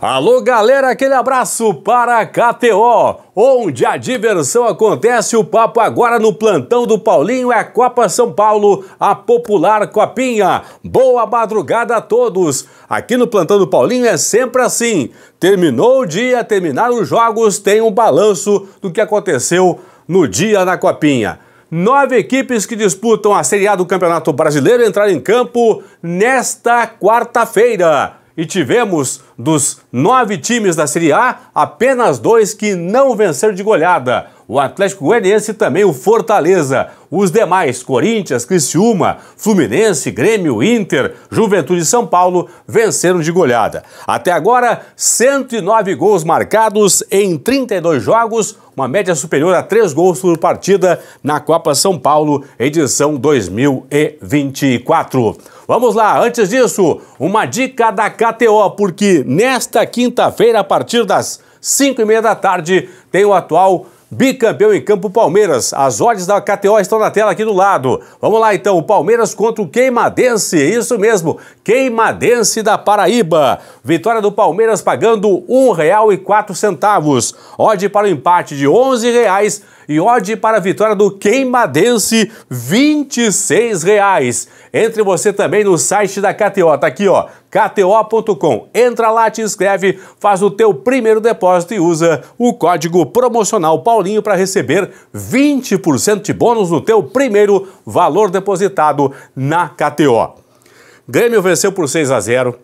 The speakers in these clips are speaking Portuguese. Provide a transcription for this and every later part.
Alô, galera, aquele abraço para a KTO, onde a diversão acontece. O papo agora no plantão do Paulinho é a Copa São Paulo, a popular Copinha. Boa madrugada a todos. Aqui no plantão do Paulinho é sempre assim. Terminou o dia, terminaram os jogos, tem um balanço do que aconteceu no dia na Copinha. Nove equipes que disputam a Série A do Campeonato Brasileiro entraram em campo nesta quarta-feira. E tivemos dos nove times da Série A, apenas dois que não venceram de goleada. O Atlético Goianiense e também o Fortaleza. Os demais, Corinthians, Criciúma, Fluminense, Grêmio, Inter, Juventude e São Paulo, venceram de goleada. Até agora, 109 gols marcados em 32 jogos, uma média superior a 3 gols por partida na Copa São Paulo, edição 2024. Vamos lá, antes disso, uma dica da KTO, porque nesta quinta-feira, a partir das 5 e meia da tarde, tem o atual bicampeão em campo Palmeiras. As odds da KTO estão na tela aqui do lado. Vamos lá então, o Palmeiras contra o Queimadense, isso mesmo, Queimadense da Paraíba. Vitória do Palmeiras pagando R$ 1,04. Odd para o empate de R$ 11,00 e ode para a vitória do Queimadense, R$ reais. Entre você também no site da KTO, tá aqui ó, kto.com. Entra lá, te inscreve, faz o teu primeiro depósito e usa o código promocional Paulinho para receber 20% de bônus no teu primeiro valor depositado na KTO. Grêmio venceu por 6 a 0,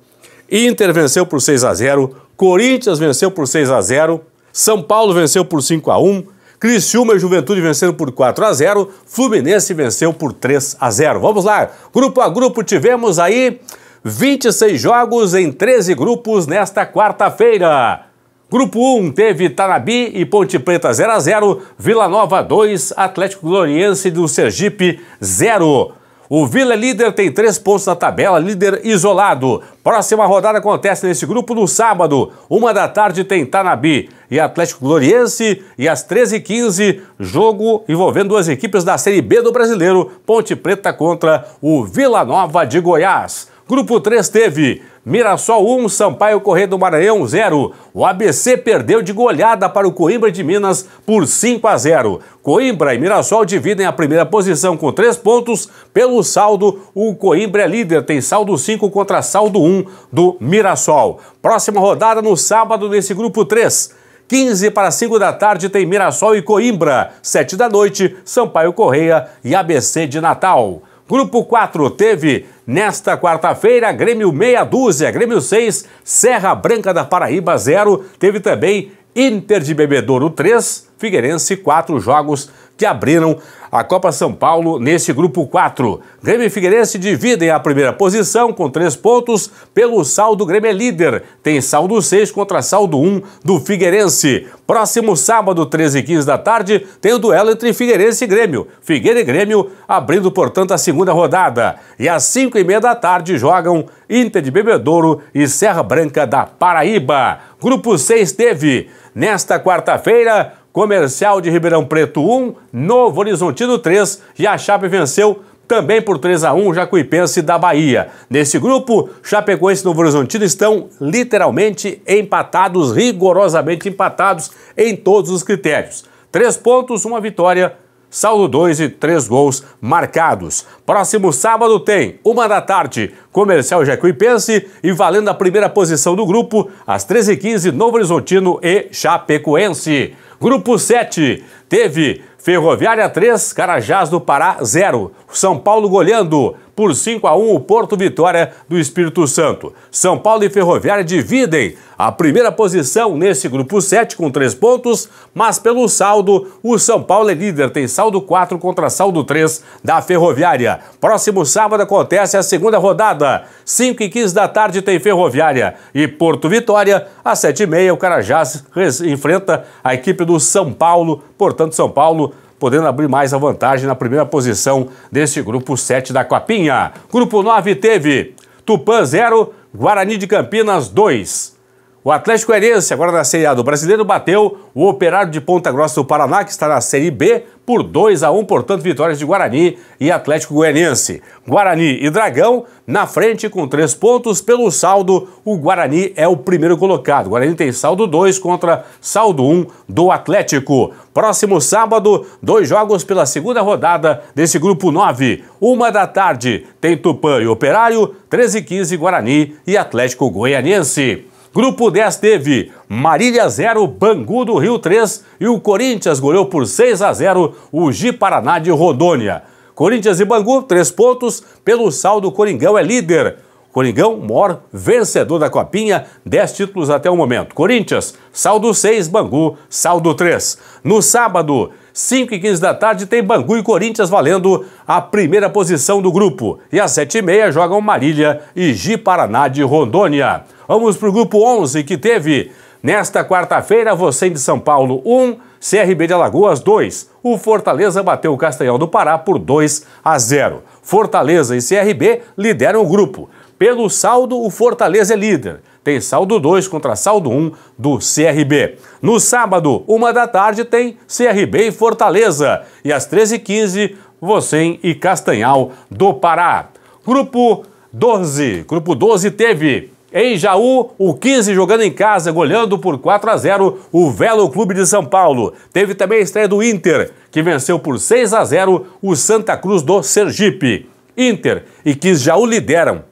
Inter venceu por 6 a 0, Corinthians venceu por 6 a 0, São Paulo venceu por 5 a 1, Criciúma e Juventude venceram por 4 a 0, Fluminense venceu por 3 a 0. Vamos lá, grupo a grupo tivemos aí 26 jogos em 13 grupos nesta quarta-feira. Grupo 1 teve Tanabi e Ponte Preta 0 a 0, Vila Nova 2, Atlético Gloriense do Sergipe 0. O Vila líder tem três pontos na tabela, líder isolado. Próxima rodada acontece nesse grupo no sábado, uma da tarde tem Tanabi e Atlético Gloriense e às 13h15, jogo envolvendo duas equipes da Série B do Brasileiro, Ponte Preta contra o Vila Nova de Goiás. Grupo 3 teve Mirassol 1, Sampaio Correia do Maranhão 0. O ABC perdeu de goleada para o Coimbra de Minas por 5 a 0. Coimbra e Mirassol dividem a primeira posição com 3 pontos. Pelo saldo, o Coimbra é líder, tem saldo 5 contra saldo 1 do Mirassol. Próxima rodada no sábado nesse grupo 3. 15 para 5 da tarde tem Mirassol e Coimbra. 7 da noite, Sampaio Correia e ABC de Natal. Grupo 4 teve nesta quarta-feira Grêmio meia dúzia, Grêmio 6, Serra Branca da Paraíba 0, teve também Inter de Bebedouro 3, Figueirense 4 jogos que abriram a Copa São Paulo neste grupo 4. Grêmio e Figueirense dividem a primeira posição com três pontos pelo saldo Grêmio é líder. Tem saldo 6 contra saldo 1 do Figueirense. Próximo sábado, 13 e 15 da tarde, tem o duelo entre Figueirense e Grêmio. Figueira e Grêmio abrindo, portanto, a segunda rodada. E às 5 e meia da tarde jogam Inter de Bebedouro e Serra Branca da Paraíba. Grupo 6 teve, nesta quarta-feira, Comercial de Ribeirão Preto 1, Novo Horizontino 3 e a Chape venceu também por 3 a 1 o Jacuipense da Bahia. Nesse grupo, Chapecoense e Novo Horizontino estão literalmente empatados, rigorosamente empatados em todos os critérios. Três pontos, uma vitória saldo 2 e 3 gols marcados. Próximo sábado tem, uma da tarde, Comercial Jacuipense e valendo a primeira posição do grupo, às 13h15, Novo Horizontino e Chapecoense. Grupo 7 teve Ferroviária 3, Carajás do Pará 0. São Paulo goleando por 5 a 1 o Porto Vitória do Espírito Santo. São Paulo e Ferroviária dividem a primeira posição nesse grupo 7 com 3 pontos, mas pelo saldo, o São Paulo é líder, tem saldo 4 contra saldo 3 da Ferroviária. Próximo sábado acontece a segunda rodada. 5 e 15 da tarde tem Ferroviária e Porto Vitória. Às 7h30 o Carajás enfrenta a equipe do São Paulo. Portanto, São Paulo podendo abrir mais a vantagem na primeira posição desse grupo 7 da Copinha. Grupo 9 teve Tupã 0, Guarani de Campinas 2. O Atlético Herense, agora na Série A do Brasileiro, bateu o Operário de Ponta Grossa do Paraná, que está na Série B, por 2 a 1, portanto, vitórias de Guarani e Atlético Goianiense. Guarani e Dragão na frente com 3 pontos. Pelo saldo, o Guarani é o primeiro colocado. Guarani tem saldo 2 contra saldo 1 um do Atlético. Próximo sábado, dois jogos pela segunda rodada desse grupo 9. Uma da tarde tem Tupã e Operário, 13 e 15 Guarani e Atlético Goianiense. Grupo 10 teve Marília 0, Bangu do Rio 3 e o Corinthians goleou por 6 a 0 o Gi Paraná de Rodônia. Corinthians e Bangu, 3 pontos, pelo saldo Coringão é líder. Coringão, maior vencedor da Copinha, 10 títulos até o momento. Corinthians, saldo 6, Bangu, saldo 3. No sábado, 5 e 15 da tarde tem Bangu e Corinthians valendo a primeira posição do grupo. E às 7 e meia jogam Marília e Giparaná de Rondônia. Vamos para o grupo 11 que teve Nesta quarta-feira, você de São Paulo 1, um, CRB de Alagoas 2. O Fortaleza bateu o Castanhão do Pará por 2 a 0. Fortaleza e CRB lideram o grupo. Pelo saldo, o Fortaleza é líder. Tem saldo 2 contra saldo 1 um do CRB. No sábado, uma da tarde, tem CRB e Fortaleza. E às 13h15, Vocem e Castanhal do Pará. Grupo 12. Grupo 12 teve em Jaú, o 15 jogando em casa, goleando por 4 a 0 o Velo Clube de São Paulo. Teve também a estreia do Inter, que venceu por 6 a 0 o Santa Cruz do Sergipe. Inter e 15 Jaú lideram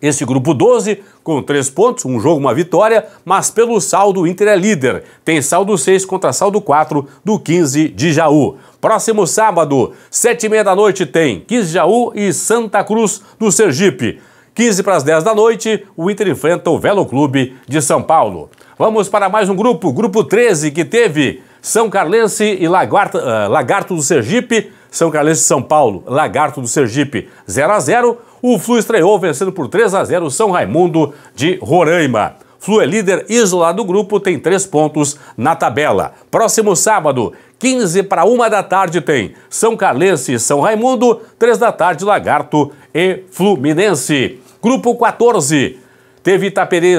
esse grupo 12, com três pontos, um jogo, uma vitória, mas pelo saldo o Inter é líder. Tem saldo 6 contra saldo 4 do 15 de Jaú. Próximo sábado, 7 e meia da noite, tem 15 de Jaú e Santa Cruz do Sergipe. 15 para as 10 da noite, o Inter enfrenta o Velo Clube de São Paulo. Vamos para mais um grupo, grupo 13, que teve são Carlense e Lagarto, uh, eh, Lagarto do Sergipe, são Carlense de São Paulo, Lagarto do Sergipe, 0 a 0 O Flu estreou vencendo por 3 a 0 São Raimundo de Roraima. Flu é líder isolado do grupo, tem três pontos na tabela. Próximo sábado, 15 para 1 da tarde, tem São Carlense e São Raimundo, 3 da tarde, Lagarto e Fluminense. Grupo 14, teve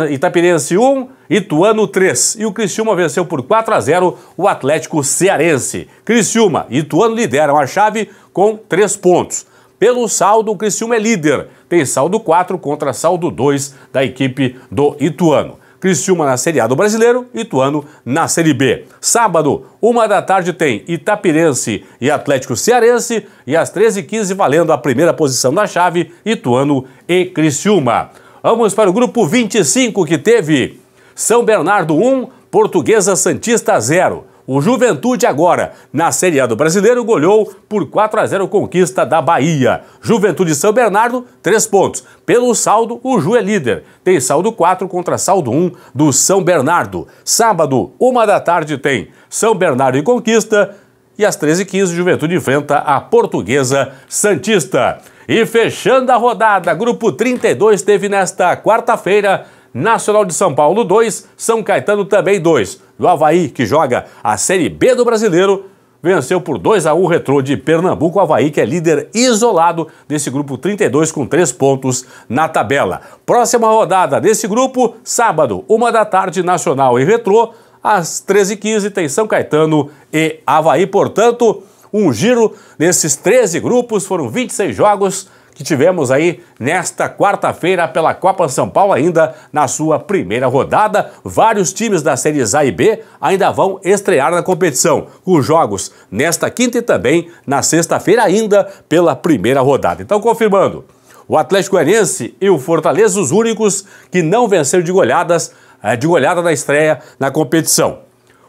Itapirense 1, Ituano 3. E o Criciúma venceu por 4 a 0 o Atlético Cearense. Criciúma e Ituano lideram a chave com 3 pontos. Pelo saldo, o Criciúma é líder. Tem saldo 4 contra saldo 2 da equipe do Ituano. Criciúma na Série A do Brasileiro, Ituano na Série B. Sábado, uma da tarde tem Itapirense e Atlético Cearense e às 13h15 valendo a primeira posição da chave, Ituano e Criciúma. Vamos para o grupo 25, que teve São Bernardo 1, Portuguesa Santista 0. O Juventude agora, na Série A do Brasileiro, goleou por 4 a 0 conquista da Bahia. Juventude São Bernardo, 3 pontos. Pelo saldo, o Ju é líder. Tem saldo 4 contra saldo 1 do São Bernardo. Sábado, 1 da tarde, tem São Bernardo e Conquista. E às 13h15, Juventude enfrenta a Portuguesa Santista. E fechando a rodada, Grupo 32 teve nesta quarta-feira Nacional de São Paulo 2, São Caetano também 2. Do Havaí, que joga a Série B do Brasileiro, venceu por 2 a 1 o Retrô de Pernambuco, o Havaí que é líder isolado desse grupo 32 com 3 pontos na tabela. Próxima rodada desse grupo, sábado, 1 da tarde, Nacional e Retrô, às 13h15 tem São Caetano e Havaí, portanto... Um giro nesses 13 grupos foram 26 jogos que tivemos aí nesta quarta-feira pela Copa São Paulo, ainda na sua primeira rodada. Vários times da série A e B ainda vão estrear na competição, com jogos nesta quinta e também na sexta-feira, ainda pela primeira rodada. Então, confirmando. O Atlético Goianiense e o Fortaleza, os únicos que não venceram de goleadas, eh, de goleada na estreia na competição.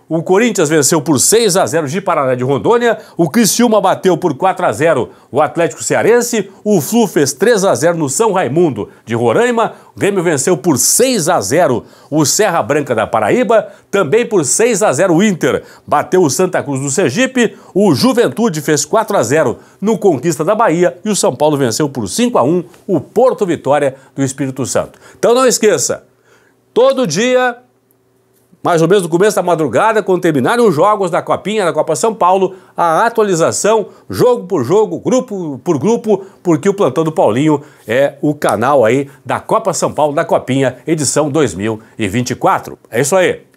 O Corinthians venceu por 6 a 0 de Paraná de Rondônia, o Criciúma bateu por 4 a 0 o Atlético Cearense, o Flu fez 3 a 0 no São Raimundo de Roraima, o Grêmio venceu por 6 a 0 o Serra Branca da Paraíba, também por 6 a 0 o Inter, bateu o Santa Cruz do Sergipe, o Juventude fez 4 a 0 no Conquista da Bahia e o São Paulo venceu por 5 a 1 o Porto Vitória do Espírito Santo. Então não esqueça, todo dia mais ou menos no começo da madrugada, quando terminaram os jogos da Copinha, da Copa São Paulo, a atualização, jogo por jogo, grupo por grupo, porque o Plantão do Paulinho é o canal aí da Copa São Paulo da Copinha, edição 2024. É isso aí.